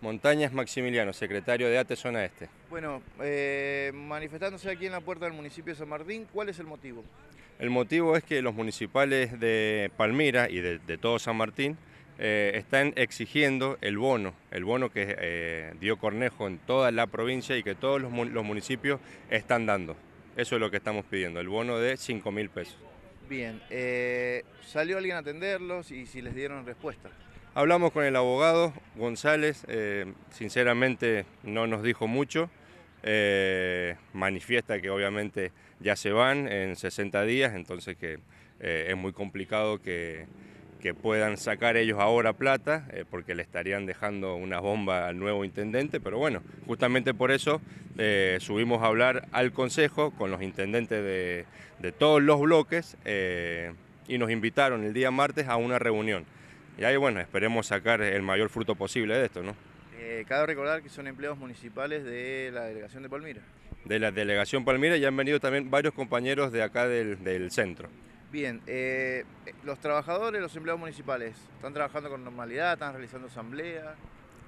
Montañas Maximiliano, secretario de ATE Zona Este. Bueno, eh, manifestándose aquí en la puerta del municipio de San Martín, ¿cuál es el motivo? El motivo es que los municipales de Palmira y de, todo San Martín eh, están exigiendo el bono, el bono que eh, dio Cornejo en toda la provincia y que todos los, municipios están dando. Eso es lo que estamos pidiendo, el bono de 5 mil pesos. Bien, ¿salió alguien a atenderlos y si les dieron respuesta? Hablamos con el abogado González, eh, sinceramente no nos dijo mucho. Eh, manifiesta que obviamente ya se van en 60 días, entonces que eh, es muy complicado que, que, puedan sacar ellos ahora plata, porque le estarían dejando una bomba al nuevo intendente, pero bueno, justamente por eso subimos a hablar al Consejo con los intendentes de, de todos los bloques y nos invitaron el día martes a una reunión. Y ahí, bueno, esperemos sacar el mayor fruto posible de esto, ¿no? Eh, cabe recordar que son empleados municipales de la delegación de Palmira. De la delegación Palmira y han venido también varios compañeros de acá del, centro. Bien, eh, los trabajadores, los empleados municipales, ¿están trabajando con normalidad? ¿Están realizando asamblea?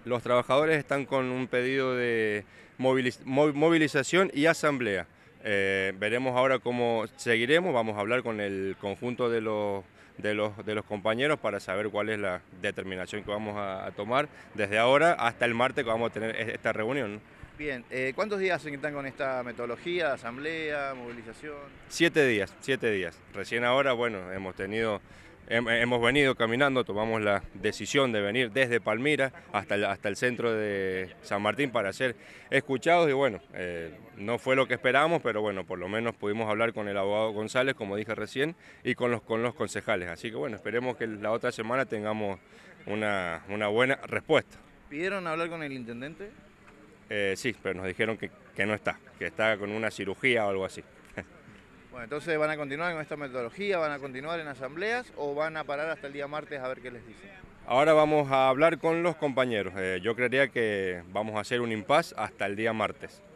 Los trabajadores están con un pedido de movilización y asamblea. Eh, veremos ahora cómo seguiremos, vamos a hablar con el conjunto de los, de los, de los compañeros para saber cuál es la determinación que vamos a, tomar desde ahora hasta el martes que vamos a tener e-, esta reunión. Bien, eh, ¿cuántos días están con esta metodología, asamblea, movilización? Siete días, siete días. Recién ahora, bueno, hemos tenido hemos venido caminando, tomamos la decisión de venir desde Palmira hasta el, centro de San Martín para ser escuchados y bueno, eh, no fue lo que esperábamos, pero bueno, por lo menos pudimos hablar con el abogado González, como dije recién, y con los, concejales. Así que bueno, esperemos que la otra semana tengamos una, buena respuesta. ¿Pidieron hablar con el intendente? Eh, sí, pero nos dijeron que, que no está, que está con una cirugía o algo así. Bueno, entonces van a continuar con esta metodología, van a continuar en asambleas o van a parar hasta el día martes a ver qué les dicen. Ahora vamos a hablar con los compañeros. Eh, yo creería que vamos a hacer un impas hasta el día martes.